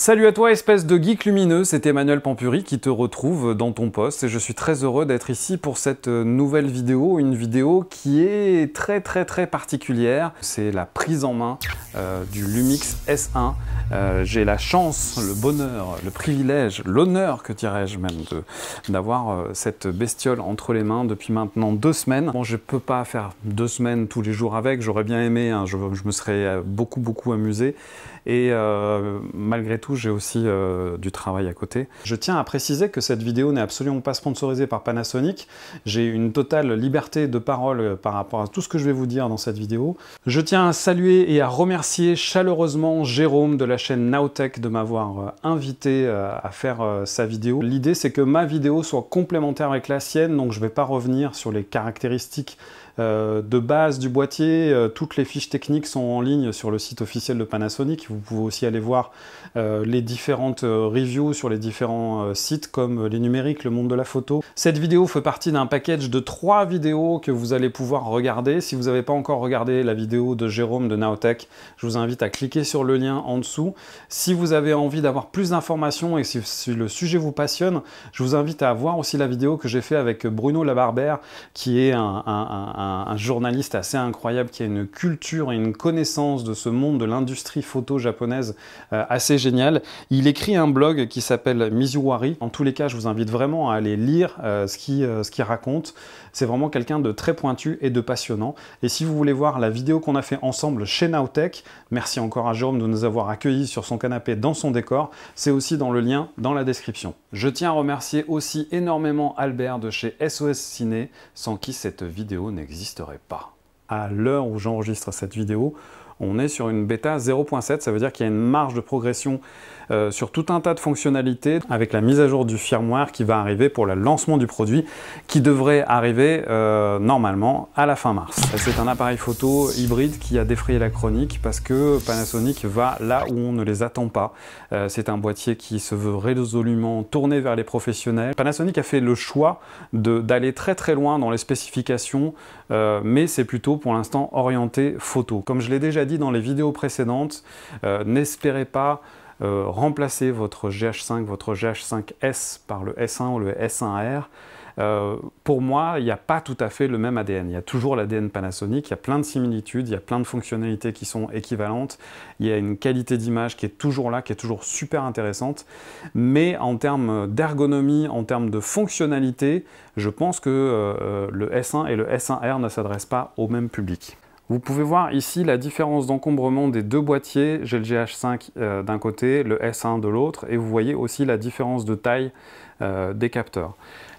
Salut à toi espèce de geek lumineux, c'est Emmanuel Pampuri qui te retrouve dans ton poste et je suis très heureux d'être ici pour cette nouvelle vidéo, une vidéo qui est très très très particulière. C'est la prise en main euh, du Lumix S1. Euh, j'ai la chance, le bonheur, le privilège, l'honneur que dirais-je même d'avoir euh, cette bestiole entre les mains depuis maintenant deux semaines. Bon, je peux pas faire deux semaines tous les jours avec, j'aurais bien aimé, hein, je me serais beaucoup beaucoup amusé. Et euh, malgré tout, j'ai aussi euh, du travail à côté. Je tiens à préciser que cette vidéo n'est absolument pas sponsorisée par Panasonic. J'ai une totale liberté de parole euh, par rapport à tout ce que je vais vous dire dans cette vidéo. Je tiens à saluer et à remercier chaleureusement Jérôme de la chaîne Naotech de m'avoir invité à faire sa vidéo. L'idée, c'est que ma vidéo soit complémentaire avec la sienne, donc je ne vais pas revenir sur les caractéristiques de base du boîtier. Toutes les fiches techniques sont en ligne sur le site officiel de Panasonic vous pouvez aussi aller voir euh, les différentes euh, reviews sur les différents euh, sites comme les numériques, le monde de la photo. Cette vidéo fait partie d'un package de trois vidéos que vous allez pouvoir regarder. Si vous n'avez pas encore regardé la vidéo de Jérôme de Naotech, je vous invite à cliquer sur le lien en dessous. Si vous avez envie d'avoir plus d'informations et si, le sujet vous passionne, je vous invite à voir aussi la vidéo que j'ai fait avec Bruno Labarber, qui est un, journaliste assez incroyable, qui a une culture et une connaissance de ce monde de l'industrie photo japonaise euh, assez géniale. Il écrit un blog qui s'appelle Mizuwari. En tous les cas, je vous invite vraiment à aller lire euh, euh, ce qu'il raconte. C'est vraiment quelqu'un de très pointu et de passionnant. Et si vous voulez voir la vidéo qu'on a fait ensemble chez Naotech, merci encore à Jérôme de nous avoir accueillis sur son canapé dans son décor. C'est aussi dans le lien dans la description. Je tiens à remercier aussi énormément Albert de chez SOS Ciné, sans qui cette vidéo n'existerait pas. À l'heure où j'enregistre cette vidéo, on est sur une bêta 0.7, ça veut dire qu'il y a une marge de progression euh, sur tout un tas de fonctionnalités avec la mise à jour du firmware qui va arriver pour le lancement du produit qui devrait arriver euh, normalement à la fin mars. C'est un appareil photo hybride qui a défrayé la chronique parce que Panasonic va là où on ne les attend pas. Euh, c'est un boîtier qui se veut résolument tourné vers les professionnels. Panasonic a fait le choix d'aller très très loin dans les spécifications, mais c'est plutôt pour l'instant orienté photo. Comme je l'ai déjà dit dans les vidéos précédentes, n'espérez pas euh, remplacer votre GH5, votre GH5S par le S1 ou le S1R. Euh, pour moi, il n'y a pas tout à fait le même ADN. Il y a toujours l'ADN Panasonic, il y a plein de similitudes, il y a plein de fonctionnalités qui sont équivalentes, il y a une qualité d'image qui est toujours là, qui est toujours super intéressante, mais en termes d'ergonomie, en termes de fonctionnalité, je pense que euh, le S1 et le S1R ne s'adressent pas au même public. Vous pouvez voir ici la différence d'encombrement des deux boîtiers, j'ai le GH5 euh, d'un côté, le S1 de l'autre, et vous voyez aussi la différence de taille euh, des capteurs.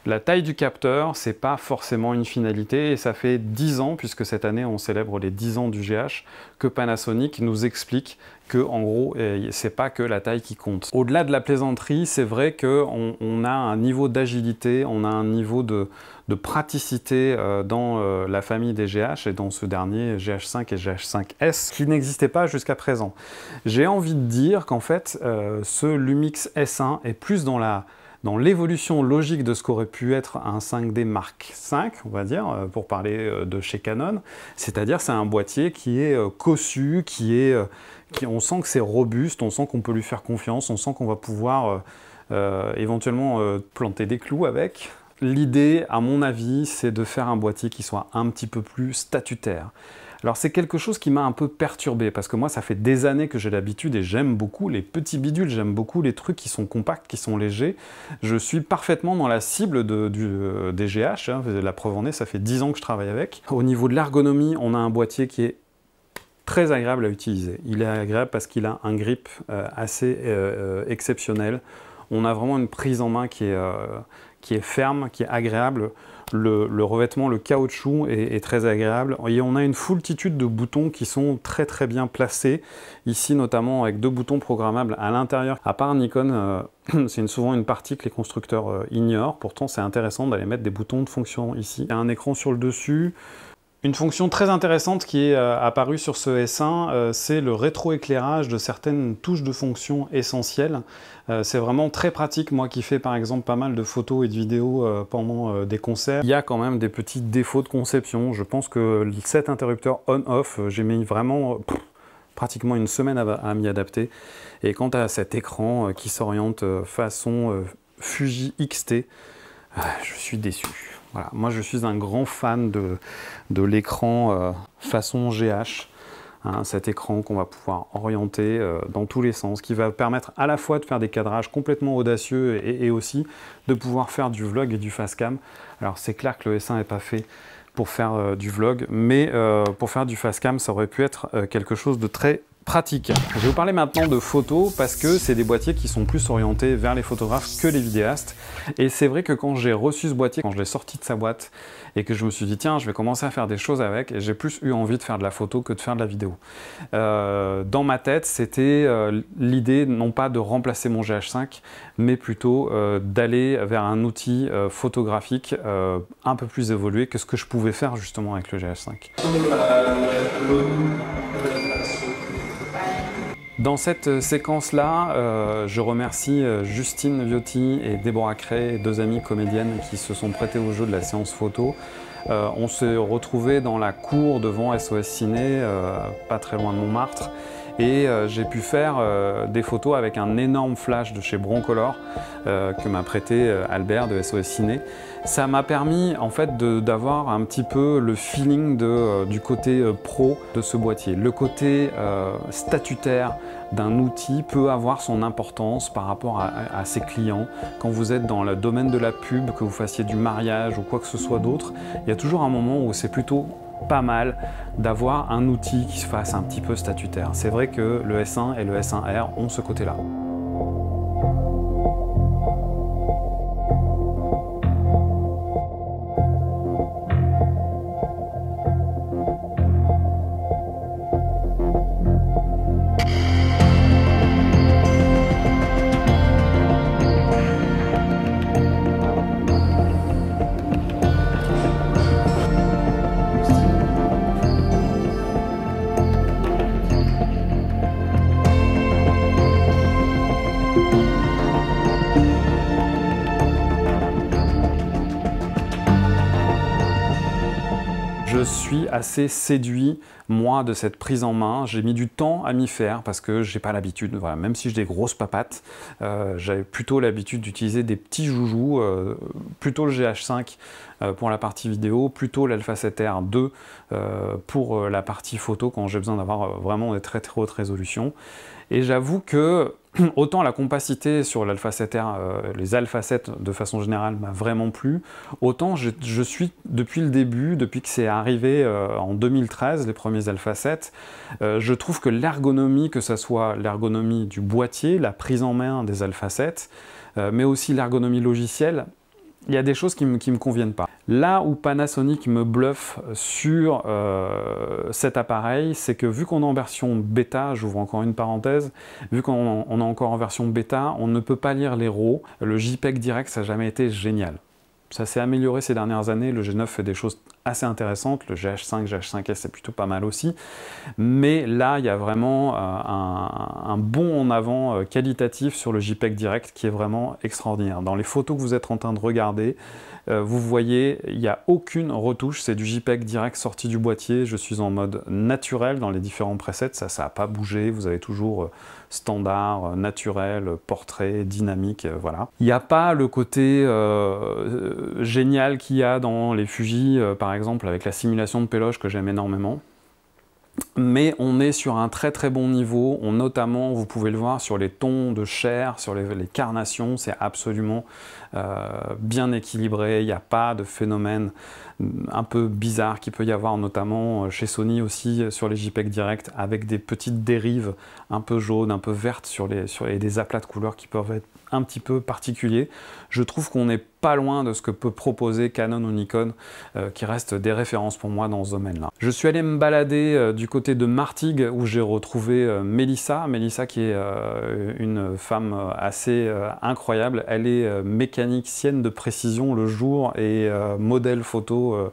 La taille du capteur, c'est pas forcément une finalité et ça fait 10 ans, puisque cette année on célèbre les 10 ans du GH, que Panasonic nous explique en gros, euh, c'est pas que la taille qui compte. Au-delà de la plaisanterie, c'est vrai qu'on on a un niveau d'agilité, on a un niveau de, praticité euh, dans euh, la famille des GH et dans ce dernier GH5 et GH5S qui n'existait pas jusqu'à présent. J'ai envie de dire qu'en fait, ce Lumix S1 est plus dans la dans l'évolution logique de ce qu'aurait pu être un 5D Mark V, on va dire, euh, pour parler euh, de chez Canon, c'est-à-dire c'est un boîtier qui est euh, cossu, qui est, qui, on sent que c'est robuste, on sent qu'on peut lui faire confiance, on sent qu'on va pouvoir éventuellement planter des clous avec. L'idée, à mon avis, c'est de faire un boîtier qui soit un petit peu plus statutaire. Alors c'est quelque chose qui m'a un peu perturbé parce que moi ça fait des années que j'ai l'habitude et j'aime beaucoup les petits bidules, j'aime beaucoup les trucs qui sont compacts, qui sont légers. Je suis parfaitement dans la cible du DGH, euh, hein. la preuve ça fait 10 ans que je travaille avec. Au niveau de l'ergonomie, on a un boîtier qui est très agréable à utiliser. Il est agréable parce qu'il a un grip euh, assez euh, exceptionnel. On a vraiment une prise en main qui est qui est ferme, qui est agréable. Le, revêtement, le caoutchouc est, très agréable. Et on a une foultitude de boutons qui sont très très bien placés. Ici notamment avec deux boutons programmables à l'intérieur. À part Nikon, icône, euh, c'est souvent une partie que les constructeurs euh, ignorent. Pourtant c'est intéressant d'aller mettre des boutons de fonction ici. Il y a un écran sur le dessus. Une fonction très intéressante qui est euh, apparue sur ce S1, euh, c'est le rétroéclairage de certaines touches de fonction essentielles. Euh, c'est vraiment très pratique, moi qui fais par exemple pas mal de photos et de vidéos pendant des concerts. Il y a quand même des petits défauts de conception. Je pense que cet interrupteur on-off, j'ai mis vraiment pratiquement une semaine à, m'y adapter. Et quant à cet écran qui s'oriente façon Fuji XT, je suis déçu. Moi, je suis un grand fan de, l'écran euh, façon GH. Hein, cet écran qu'on va pouvoir orienter euh, dans tous les sens, qui va permettre à la fois de faire des cadrages complètement audacieux et, aussi de pouvoir faire du vlog et du fast-cam. Alors c'est clair que le S1 n'est pas fait pour faire euh, du vlog, mais pour faire du fast-cam, ça aurait pu être quelque chose de très pratique. Je vais vous parler maintenant de photos parce que c'est des boîtiers qui sont plus orientés vers les photographes que les vidéastes. Et c'est vrai que quand j'ai reçu ce boîtier, quand je l'ai sorti de sa boîte et que je me suis dit tiens, je vais commencer à faire des choses avec, j'ai plus eu envie de faire de la photo que de faire de la vidéo. Euh, dans ma tête, c'était euh, l'idée non pas de remplacer mon GH5, mais plutôt euh, d'aller vers un outil photographique un peu plus évolué que ce que je pouvais faire justement avec le GH5. Dans cette euh, séquence-là, euh, je remercie euh, Justine Viotti et Déborah Cray, deux amies comédiennes qui se sont prêtées au jeu de la séance photo. on s'est retrouvés dans la cour devant SOS Ciné, pas très loin de Montmartre et euh, j'ai pu faire euh, des photos avec un énorme flash de chez Broncolor euh, que m'a prêté Albert de SOS Ciné. Ça m'a permis en fait d'avoir un petit peu le feeling de, du côté pro de ce boîtier. Le côté statutaire d'un outil peut avoir son importance par rapport à, à, ses clients. Quand vous êtes dans le domaine de la pub, que vous fassiez du mariage ou quoi que ce soit d'autre, il y a toujours un moment où c'est plutôt pas mal d'avoir un outil qui se fasse un petit peu statutaire. C'est vrai que le S1 et le S1R ont ce côté-là. assez séduit, moi, de cette prise en main. J'ai mis du temps à m'y faire parce que j'ai pas l'habitude, même si j'ai des grosses papates, euh, j'avais plutôt l'habitude d'utiliser des petits joujoux, euh, plutôt le GH5 euh, pour la partie vidéo, plutôt l'Alpha 7R 2 pour la partie photo quand j'ai besoin d'avoir vraiment des très très hautes résolutions. Et j'avoue que autant la compacité sur l'alpha 7R, euh, les alpha 7 de façon générale m'a vraiment plu, autant je, suis depuis le début, depuis que c'est arrivé euh, en 2013, les premiers alpha 7, euh, je trouve que l'ergonomie, que ce soit l'ergonomie du boîtier, la prise en main des alpha 7, mais aussi l'ergonomie logicielle, il y a des choses qui ne me, conviennent pas. Là où Panasonic me bluffe euh, sur euh, cet appareil, c'est que vu qu'on est en version bêta, j'ouvre encore une parenthèse, vu qu'on est encore en version bêta, on ne peut pas lire les RAW. Le JPEG direct, ça n'a jamais été génial ça s'est amélioré ces dernières années. Le G9 fait des choses assez intéressantes. Le GH5, GH5S, c'est plutôt pas mal aussi. Mais là, il y a vraiment euh, un, bon en avant euh, qualitatif sur le JPEG direct qui est vraiment extraordinaire. Dans les photos que vous êtes en train de regarder, euh, vous voyez, il n'y a aucune retouche, c'est du JPEG direct sorti du boîtier. Je suis en mode naturel dans les différents presets, ça, ça n'a pas bougé. Vous avez toujours euh, standard, euh, naturel, portrait, dynamique, voilà. Il n'y a pas le côté génial qu'il y a dans les Fuji, par exemple, avec la simulation de péloche que j'aime énormément mais on est sur un très très bon niveau. On, notamment, vous pouvez le voir sur les tons de chair, sur les, carnations, c'est absolument euh, bien équilibré. Il n'y a pas de phénomène mm, un peu bizarre qui peut y avoir, notamment euh, chez Sony aussi euh, sur les JPEG direct, avec des petites dérives un peu jaunes, un peu vertes sur les, sur et des aplats de couleurs qui peuvent être un petit peu particulier. Je trouve qu'on n'est pas loin de ce que peut proposer Canon ou Nikon, euh, qui restent des références pour moi dans ce domaine-là. Je suis allé me balader euh, du côté de Martigues, où j'ai retrouvé euh, Melissa. Mélissa. Mélissa qui est une femme assez incroyable. Elle est mécanicienne de précision le jour et modèle photo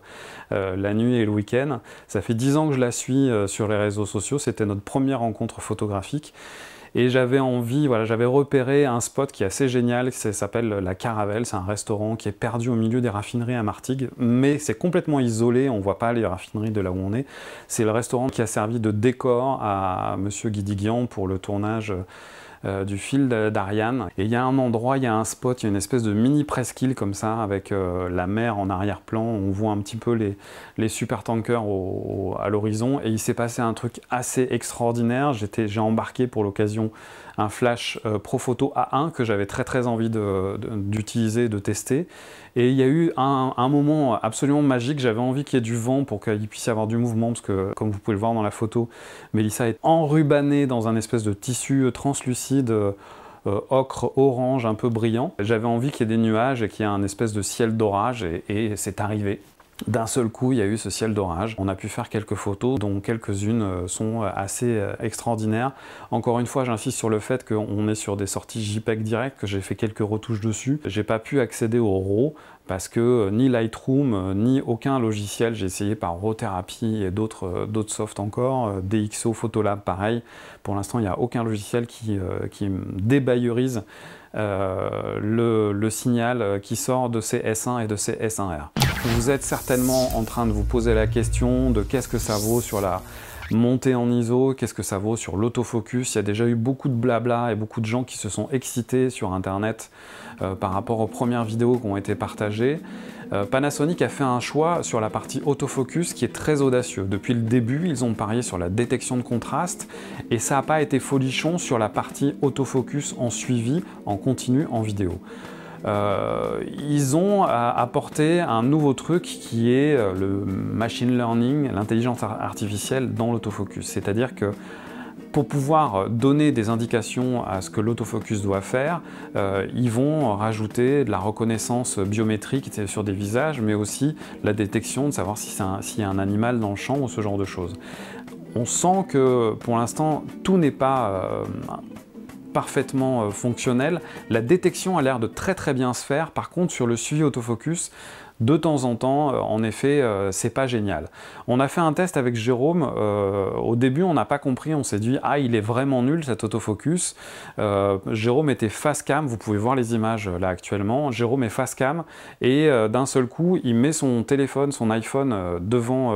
la nuit et le week-end. Ça fait dix ans que je la suis sur les réseaux sociaux. C'était notre première rencontre photographique. Et j'avais envie, voilà, j'avais repéré un spot qui est assez génial, ça s'appelle La Caravelle. C'est un restaurant qui est perdu au milieu des raffineries à Martigues, mais c'est complètement isolé, on voit pas les raffineries de là où on est. C'est le restaurant qui a servi de décor à Monsieur Guidiguian pour le tournage. Euh, du fil d'Ariane. Et il y a un endroit, il y a un spot, il y a une espèce de mini presqu'île comme ça, avec euh, la mer en arrière-plan. On voit un petit peu les, les super tankers à l'horizon. Et il s'est passé un truc assez extraordinaire. J'ai embarqué pour l'occasion un flash euh, Profoto A1 que j'avais très très envie d'utiliser, de, tester. Et il y a eu un, moment absolument magique, j'avais envie qu'il y ait du vent pour qu'il puisse y avoir du mouvement, parce que comme vous pouvez le voir dans la photo, Mélissa est enrubannée dans un espèce de tissu euh, translucide euh, ocre orange un peu brillant. J'avais envie qu'il y ait des nuages et qu'il y ait un espèce de ciel d'orage et c'est arrivé. D'un seul coup, il y a eu ce ciel d'orage. On a pu faire quelques photos, dont quelques-unes euh, sont euh, assez euh, extraordinaires. Encore une fois, j'insiste sur le fait qu'on est sur des sorties JPEG direct, que j'ai fait quelques retouches dessus. J'ai pas pu accéder au RAW, parce que ni Lightroom, ni aucun logiciel, j'ai essayé par Therapy et d'autres softs encore, DxO, Photolab, pareil. Pour l'instant, il n'y a aucun logiciel qui, qui débaillerise euh, le, signal qui sort de ces S1 et de ces S1R. Vous êtes certainement en train de vous poser la question de qu'est-ce que ça vaut sur la, monter en ISO, qu'est-ce que ça vaut sur l'autofocus. Il y a déjà eu beaucoup de blabla et beaucoup de gens qui se sont excités sur Internet euh, par rapport aux premières vidéos qui ont été partagées. Euh, Panasonic a fait un choix sur la partie autofocus qui est très audacieux. Depuis le début, ils ont parié sur la détection de contraste et ça n'a pas été folichon sur la partie autofocus en suivi, en continu, en vidéo. Euh, ils ont euh, apporté un nouveau truc qui est euh, le machine learning, l'intelligence artificielle dans l'autofocus. C'est-à-dire que pour pouvoir donner des indications à ce que l'autofocus doit faire, ils vont rajouter de la reconnaissance biométrique sur des visages, mais aussi la détection de savoir s'il si y a un animal dans le champ ou ce genre de choses. On sent que pour l'instant, tout n'est pas parfaitement euh, fonctionnel. La détection a l'air de très très bien se faire. Par contre, sur le suivi autofocus, de temps en temps, euh, en effet, euh, c'est pas génial. On a fait un test avec Jérôme. Euh, au début, on n'a pas compris. On s'est dit, ah, il est vraiment nul cet autofocus. Jérôme était face cam. Vous pouvez voir les images là actuellement. Jérôme est face cam et d'un seul coup, il met son téléphone, son iPhone devant,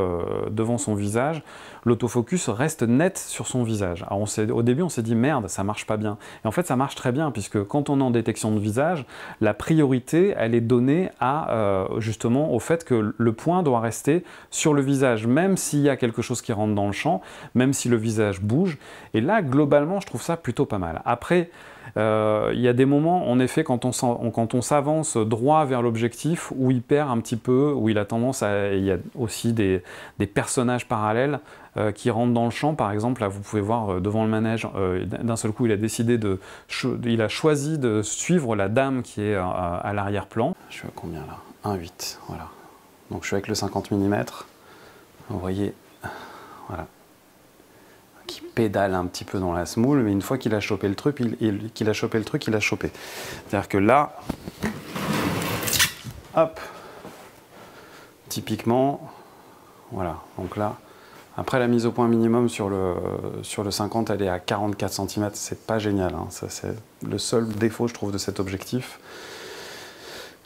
devant son visage. L'autofocus reste net sur son visage. Alors au début, on s'est dit merde, ça marche pas bien. Et en fait, ça marche très bien puisque quand on est en détection de visage, la priorité, elle est donnée à justement au fait que le point doit rester sur le visage, même s'il y a quelque chose qui rentre dans le champ, même si le visage bouge. Et là, globalement, je trouve ça plutôt pas mal. Après, euh, il y a des moments, en effet, quand on, s'avance droit vers l'objectif, où il perd un petit peu, où il a tendance à... Il y a aussi des, personnages parallèles euh, qui rentrent dans le champ. Par exemple, là, vous pouvez voir euh, devant le manège, d'un seul coup, il a décidé de, il a choisi de suivre la dame qui est à l'arrière-plan. Je suis à combien là 1,8, voilà. Donc je suis avec le 50 mm. Vous voyez, voilà, qui pédale un petit peu dans la semoule, mais une fois qu'il a chopé le truc, il, qu'il a chopé le truc, il a chopé. C'est-à-dire que là, hop, typiquement, voilà, donc là, après la mise au point minimum sur le, sur le 50, elle est à 44 cm, c'est pas génial, hein. c'est le seul défaut je trouve de cet objectif.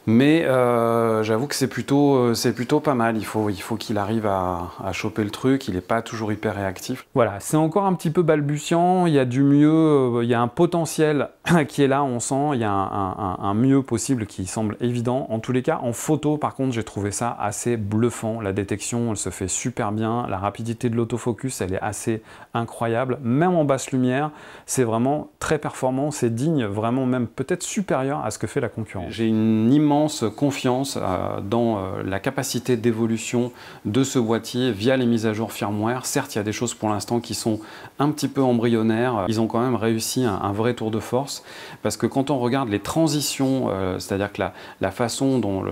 Mais euh, j'avoue que c'est plutôt, euh, c'est plutôt pas mal. Il faut, il faut qu'il arrive à, choper le truc. Il n'est pas toujours hyper réactif. Voilà, c'est encore un petit peu balbutiant. Il y a du mieux. Euh, il y a un potentiel qui est là. On sent. Il y a un, un mieux possible qui semble évident. En tous les cas, en photo, par contre, j'ai trouvé ça assez bluffant. La détection, elle se fait super bien. La rapidité de l'autofocus, elle est assez incroyable. Même en basse lumière, c'est vraiment très performant. C'est digne, vraiment même peut-être supérieur à ce que fait la concurrence. J'ai une confiance euh, dans euh, la capacité d'évolution de ce boîtier via les mises à jour firmware. Certes, il y a des choses pour l'instant qui sont un petit peu embryonnaires. Ils ont quand même réussi un, vrai tour de force parce que quand on regarde les transitions, euh, c'est-à-dire que la, façon dont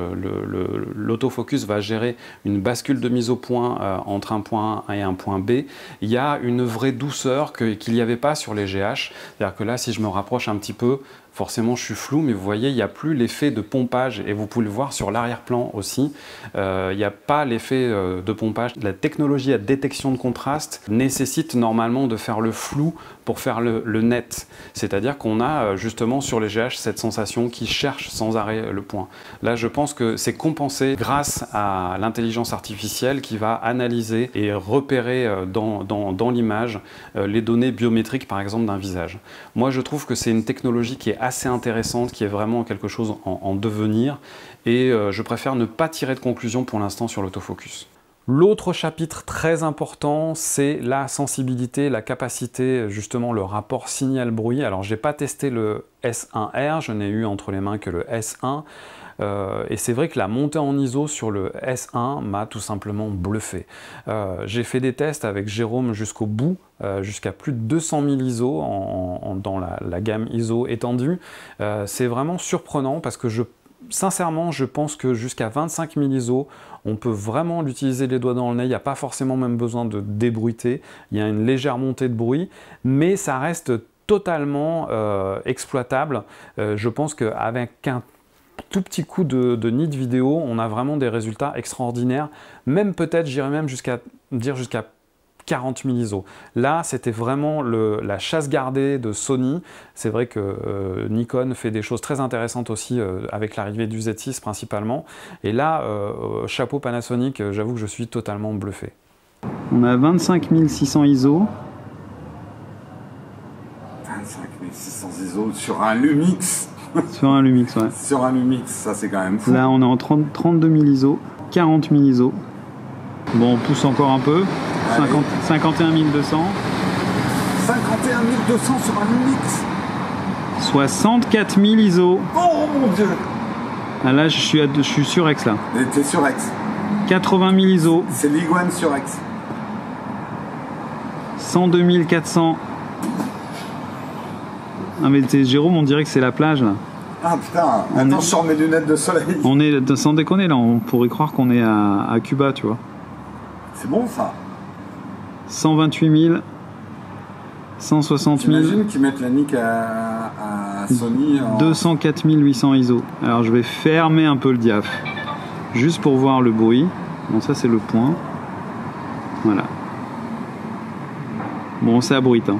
l'autofocus va gérer une bascule de mise au point entre un point A et un point B, il y a une vraie douceur qu'il n'y avait pas sur les GH. C'est-à-dire que là, si je me rapproche un petit peu, forcément je suis flou, mais vous voyez, il n'y a plus l'effet de pompage, et vous pouvez le voir sur l'arrière-plan aussi, euh, il n'y a pas l'effet euh, de pompage. La technologie à détection de contraste nécessite normalement de faire le flou pour faire le, net, c'est-à-dire qu'on a euh, justement sur les GH cette sensation qui cherche sans arrêt le point. Là, je pense que c'est compensé grâce à l'intelligence artificielle qui va analyser et repérer dans, dans l'image les données biométriques, par exemple, d'un visage. Moi, je trouve que c'est une technologie qui est assez intéressante, qui est vraiment quelque chose en, devenir, et euh, je préfère ne pas tirer de conclusion pour l'instant sur l'autofocus. L'autre chapitre très important, c'est la sensibilité, la capacité, justement le rapport signal-bruit. Alors j'ai pas testé le S1R, je n'ai eu entre les mains que le S1. Euh, et c'est vrai que la montée en ISO sur le S1 m'a tout simplement bluffé. Euh, j'ai fait des tests avec Jérôme jusqu'au bout, euh, jusqu'à plus de 200 000 ISO dans la, gamme ISO étendue. c'est vraiment surprenant parce que sincèrement, je pense que jusqu'à 25 000 ISO, on peut vraiment l'utiliser les doigts dans le nez. Il n'y a pas forcément même besoin de débruiter. Il y a une légère montée de bruit, mais ça reste totalement exploitable. je pense qu'avec un tout petit coup de, de vidéo, on a vraiment des résultats extraordinaires. Même peut-être, j'irais même jusqu'à dire jusqu'à 40 000 ISO. Là, c'était vraiment le, la chasse gardée de Sony. C'est vrai que euh, Nikon fait des choses très intéressantes aussi euh, avec l'arrivée du Z6 principalement. Et là, euh, chapeau Panasonic, j'avoue que je suis totalement bluffé. On a 25 600 ISO. 25 600 ISO sur un Lumix Sur un Lumix, ouais. Sur un Lumix, ça c'est quand même fou. Là, on est en 32 000 ISO, 40 000 ISO. Bon, on pousse encore un peu. 51 200. 51 200 sur un Lumix 64 000 ISO. Oh mon dieu ah, Là, je suis, à, je suis sur X là. T'es sur X 80 000 ISO. C'est l'Iguane sur X. 102 400 ah, mais Jérôme, on dirait que c'est la plage là. Ah putain, on attends, est... je sors mes lunettes de soleil. On est, sans déconner là, on pourrait croire qu'on est à, Cuba, tu vois. C'est bon ça 128 000, 160 000. J'imagine qu'ils mettent la nique à, Sony. 204 800 ISO. Alors je vais fermer un peu le diaph, juste pour voir le bruit. Bon, ça c'est le point. Voilà. Bon, ça abrite. Hein.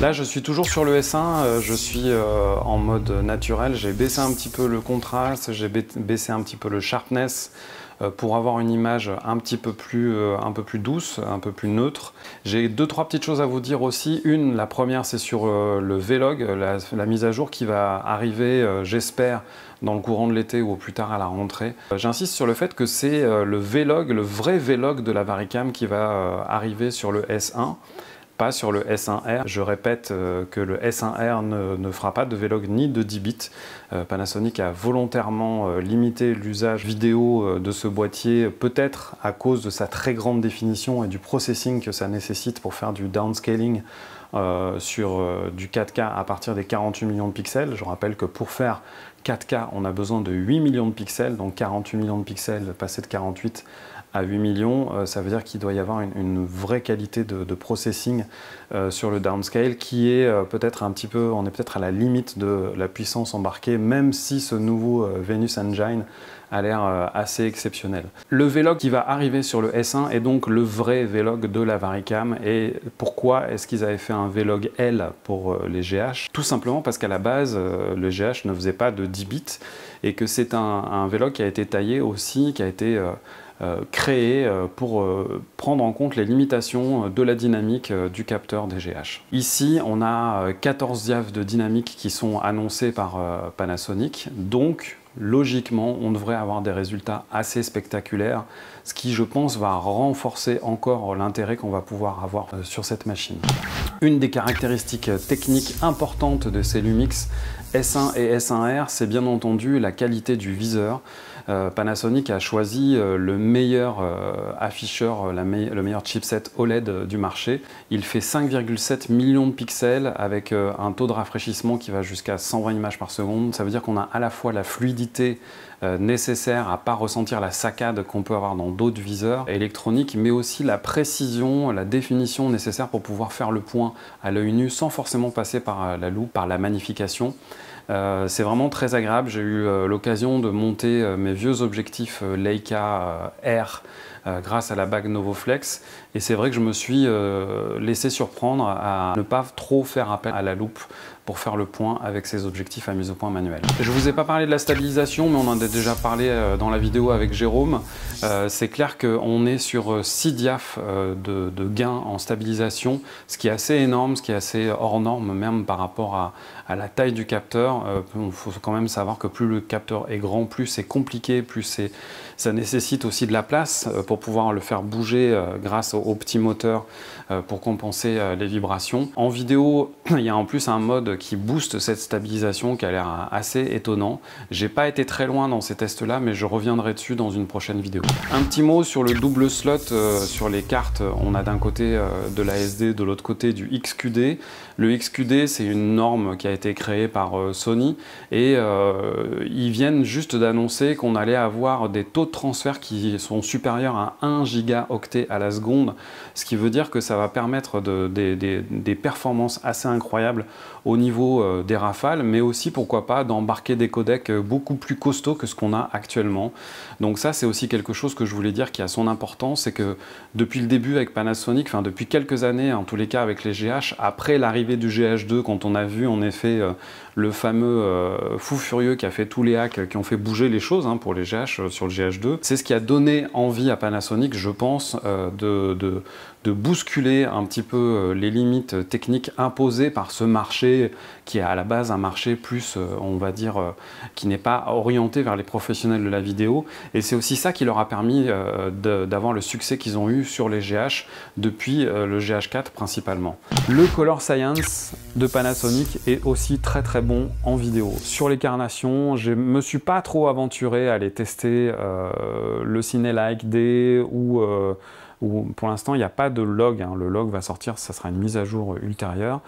Là, je suis toujours sur le S1. Euh, je suis euh, en mode naturel. J'ai baissé un petit peu le contraste, j'ai baissé un petit peu le sharpness euh, pour avoir une image un petit peu plus, un peu plus douce, un peu plus neutre. J'ai deux, trois petites choses à vous dire aussi. Une, la première, c'est sur le Vlog, la, la, mise à jour qui va arriver, j'espère, dans le courant de l'été ou au plus tard à la rentrée. J'insiste sur le fait que c'est le Vlog, le vrai Vlog de la Varicam qui va arriver sur le S1 pas sur le S1R. Je répète euh, que le S1R ne, fera pas de Vlog ni de 10 bits. Euh, Panasonic a volontairement euh, limité l'usage vidéo de ce boîtier, peut-être à cause de sa très grande définition et du processing que ça nécessite pour faire du downscaling sur du 4K à partir des 48 millions de pixels. Je rappelle que pour faire 4K, on a besoin de 8 millions de pixels, donc 48 millions de pixels, passés de 48 à 8 millions, euh, ça veut dire qu'il doit y avoir une, vraie qualité de, processing euh, sur le downscale qui est euh, peut-être un petit peu, on est peut-être à la limite de la puissance embarquée, même si ce nouveau Venus Engine a l'air assez exceptionnel. Le Vlog qui va arriver sur le S1 est donc le vrai Vlog de la Varicam et pourquoi est-ce qu'ils avaient fait un Vlog L pour les GH Tout simplement parce qu'à la base, le GH ne faisait pas de 10 bits et que c'est un, un Vlog qui a été taillé aussi, qui a été euh, créé euh, pour euh, prendre en compte les limitations de la dynamique du capteur DGH. Ici, on a 14 diaves de dynamique qui sont annoncés par Panasonic, donc logiquement, on devrait avoir des résultats assez spectaculaires, ce qui, je pense, va renforcer encore l'intérêt qu'on va pouvoir avoir sur cette machine. Une des caractéristiques techniques importantes de ces Lumix S1 et S1R, c'est bien entendu la qualité du viseur. Euh, Panasonic a choisi euh, le meilleur euh, afficheur, la le meilleur chipset OLED du marché. Il fait 5,7 millions de pixels avec un taux de rafraîchissement qui va jusqu'à 120 images par seconde. Ça veut dire qu'on a à la fois la fluidité euh, nécessaire à pas ressentir la saccade qu'on peut avoir dans d'autres viseurs électroniques, mais aussi la précision, la définition nécessaire pour pouvoir faire le point à l'œil nu sans forcément passer par euh, la loupe, par la magnification. Euh, c'est vraiment très agréable. J'ai eu l'occasion de monter mes vieux objectifs Leica R grâce à la bague Novoflex. Et c'est vrai que je me suis laissé surprendre à ne pas trop faire appel à la loupe pour faire le point avec ses objectifs à mise au point manuel Je vous ai pas parlé de la stabilisation, mais on en a déjà parlé euh, dans la vidéo avec Jérôme. Euh, c'est clair qu'on est sur 6 euh, diaph de, gain en stabilisation, ce qui est assez énorme, ce qui est assez hors norme même par rapport à, la taille du capteur. Il faut quand même savoir que plus le capteur est grand, plus c'est compliqué, plus ça nécessite aussi de la place pour pouvoir le faire bouger grâce au petit moteur pour compenser les vibrations. En vidéo, il y a en plus un mode qui booste cette stabilisation qui a l'air assez étonnant. J'ai pas été très loin dans ces tests là mais je reviendrai dessus dans une prochaine vidéo. Un petit mot sur le double slot euh, sur les cartes. On a d'un côté euh, de la SD, de l'autre côté du XQD. Le XQD, c'est une norme qui a été créée par euh, Sony et euh, ils viennent juste d'annoncer qu'on allait avoir des taux de transfert qui sont supérieurs à 1 gigaoctet à la seconde, ce qui veut dire que ça va permettre des performances assez incroyables au niveau euh, des rafales, mais aussi pourquoi pas d'embarquer des codecs beaucoup plus costauds que ce qu'on a actuellement. Donc ça, c'est aussi quelque chose que je voulais dire qui a son importance, c'est que depuis le début avec Panasonic, enfin depuis quelques années en tous les cas avec les GH, après l'arrivée du GH2, quand on a vu en effet euh, le fameux euh, fou furieux qui a fait tous les hacks qui ont fait bouger les choses hein, pour les GH euh, sur le GH2. C'est ce qui a donné envie à Panasonic, je pense, euh, de, de, bousculer un petit peu les limites techniques imposées par ce marché qui est à la base un marché plus, on va dire, qui n'est pas orienté vers les professionnels de la vidéo. Et c'est aussi ça qui leur a permis d'avoir le succès qu'ils ont eu sur les GH depuis le GH4 principalement. Le Color Science de Panasonic est aussi très très bon en vidéo. Sur les carnations, je me suis pas trop aventuré à aller tester euh, le Ciné Like D ou euh, pour l'instant il n'y a pas de log. Hein. Le log va sortir, ça sera une mise à jour ultérieure.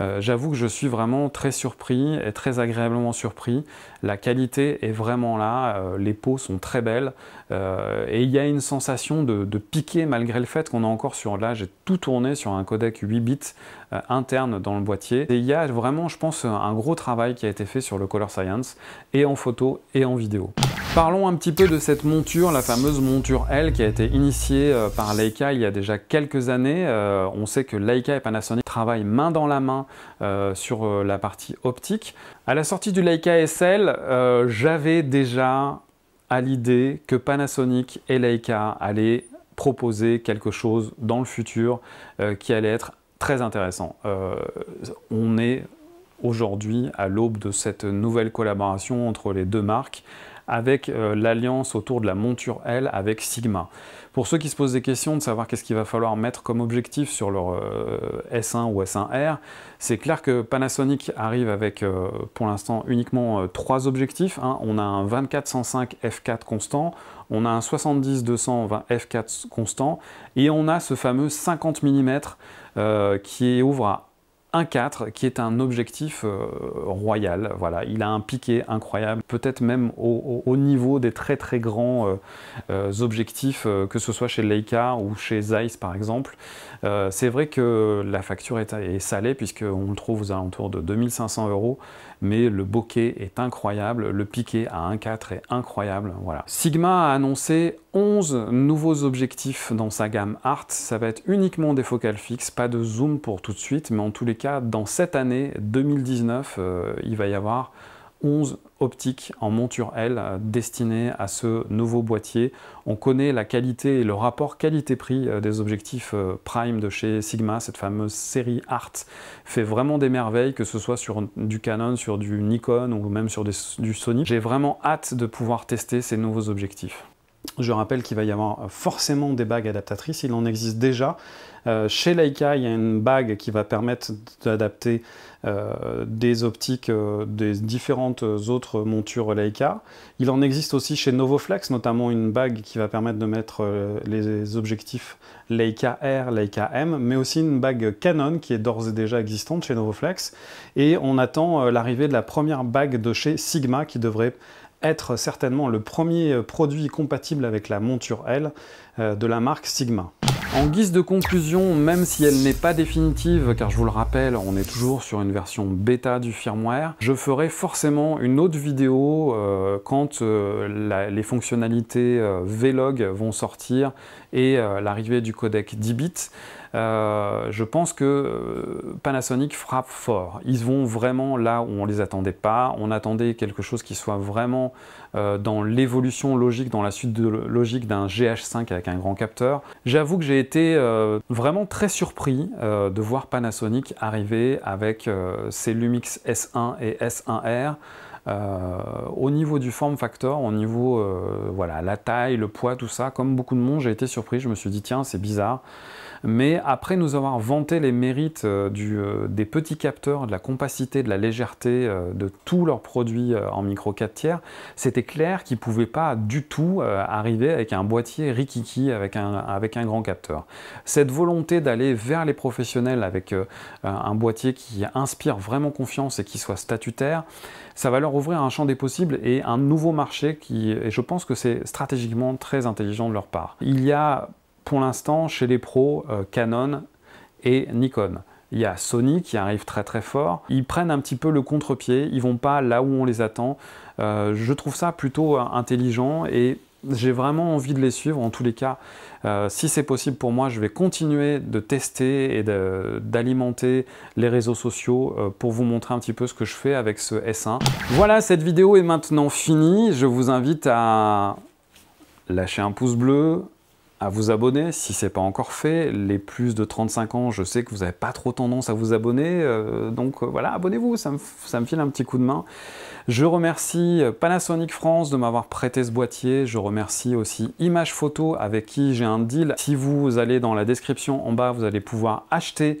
Euh, j'avoue que je suis vraiment très surpris et très agréablement surpris. La qualité est vraiment là, euh, les peaux sont très belles euh, et il y a une sensation de, piquer malgré le fait qu'on est encore sur. Là, j'ai tout tourné sur un codec 8 bits interne dans le boîtier. Et il y a vraiment, je pense, un gros travail qui a été fait sur le Color Science, et en photo et en vidéo. Parlons un petit peu de cette monture, la fameuse monture L qui a été initiée par la Leica il y a déjà quelques années. Euh, on sait que Leica et Panasonic travaillent main dans la main euh, sur euh, la partie optique. À la sortie du Leica SL, j'avais déjà à l'idée que Panasonic et Leica allaient proposer quelque chose dans le futur qui allait être très intéressant. on est aujourd'hui à l'aube de cette nouvelle collaboration entre les deux marques avec euh, l'alliance autour de la monture L avec Sigma. Pour ceux qui se posent des questions de savoir qu'est-ce qu'il va falloir mettre comme objectif sur leur euh, S1 ou S1R, c'est clair que Panasonic arrive avec euh, pour l'instant uniquement trois objectifs. Hein. On a un 2405 F4 constant, on a un 70-220 F4 constant et on a ce fameux 50 mm qui ouvre à un 4 qui est un objectif euh, royal, voilà, il a un piqué incroyable, peut-être même au, niveau des très très grands euh, euh, objectifs, que ce soit chez Leica ou chez Zeiss par exemple. Euh, c'est vrai que la facture est, salée puisqu'on le trouve aux alentours de 2500 euros, mais le bokeh est incroyable, le piqué à 1,4 est incroyable. Voilà. Sigma a annoncé 11 nouveaux objectifs dans sa gamme Art. Ça va être uniquement des focales fixes, pas de zoom pour tout de suite, mais en tous les cas, dans cette année 2019, euh, il va y avoir 11 optiques en monture L euh, destinées à ce nouveau boîtier. On connaît la qualité et le rapport qualité-prix euh, des objectifs euh, prime de chez Sigma, cette fameuse série Art fait vraiment des merveilles, que ce soit sur du Canon, sur du Nikon ou même sur du Sony. J'ai vraiment hâte de pouvoir tester ces nouveaux objectifs. Je rappelle qu'il va y avoir forcément des bagues adaptatrices, il en existe déjà. chez Leica, il y a une bague qui va permettre d'adapter euh, des optiques euh, des différentes autres montures Leica. Il en existe aussi chez Novoflex, notamment une bague qui va permettre de mettre euh, les objectifs Leica R, Leica M, mais aussi une bague Canon qui est d'ores et déjà existante chez Novoflex. Et on attend l'arrivée de la première bague de chez Sigma qui devrait être certainement le premier produit compatible avec la monture L de la marque Sigma. En guise de conclusion, même si elle n'est pas définitive, car je vous le rappelle, on est toujours sur une version bêta du firmware, je ferai forcément une autre vidéo euh, quand euh, les fonctionnalités euh, Vlog vont sortir et l'arrivée du codec 10 bits. Euh, je pense que euh, Panasonic frappe fort. Ils vont vraiment là où on ne les attendait pas. On attendait quelque chose qui soit vraiment euh, dans l'évolution logique, dans la suite de logique d'un GH5 avec un grand capteur. J'avoue que j'ai été vraiment très surpris de voir Panasonic arriver avec ses Lumix S1 et S1R. Euh, au niveau du form factor, au niveau euh, voilà la taille, le poids, tout ça, comme beaucoup de monde, j'ai été surpris. Je me suis dit tiens c'est bizarre. Mais après nous avoir vanté les mérites euh, des petits capteurs, de la compacité, de la légèreté de tous leurs produits en micro 4 tiers, c'était clair qu'ils ne pouvaient pas du tout arriver avec un boîtier rikiki, avec un, avec un grand capteur. Cette volonté d'aller vers les professionnels avec un boîtier qui inspire vraiment confiance et qui soit statutaire, ça va leur ouvrir un champ des possibles et un nouveau marché qui, et je pense que c'est stratégiquement très intelligent de leur part. Il y a pour l'instant chez les pros euh, Canon et Nikon. Il y a Sony qui arrive très très fort. Ils prennent un petit peu le contre-pied, ils vont pas là où on les attend. Euh, je trouve ça plutôt euh, intelligent et j'ai vraiment envie de les suivre. En tous les cas, euh, si c'est possible pour moi, je vais continuer de tester et d'alimenter les réseaux sociaux euh, pour vous montrer un petit peu ce que je fais avec ce S1. Voilà, cette vidéo est maintenant finie. Je vous invite à lâcher un pouce bleu, à vous abonner si c'est pas encore fait. Les plus de 35 ans, je sais que vous n'avez pas trop tendance à vous abonner, euh, donc euh, voilà, abonnez-vous, ça me, ça me, file un petit coup de main. Je remercie euh, Panasonic France de m'avoir prêté ce boîtier. Je remercie aussi Image Photo avec qui j'ai un deal. Si vous allez dans la description en bas, vous allez pouvoir acheter,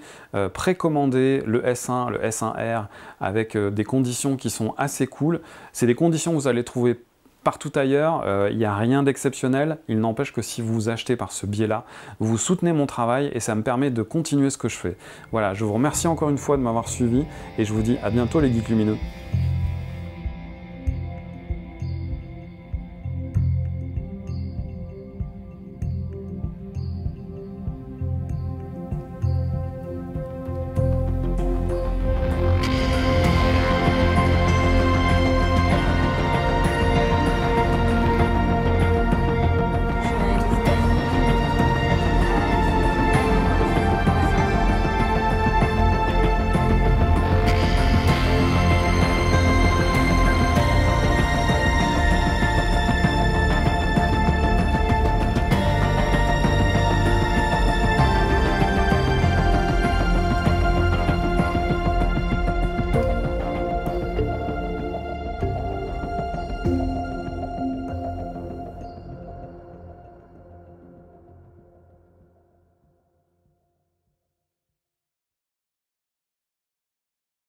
précommander le S1, le S1R avec des conditions qui sont assez cool. C'est des conditions que vous allez trouver partout ailleurs, euh, il n'y a rien d'exceptionnel. Il n'empêche que si vous achetez par ce biais-là, vous soutenez mon travail et ça me permet de continuer ce que je fais. Voilà, je vous remercie encore une fois de m'avoir suivi et je vous dis à bientôt les geeks lumineux.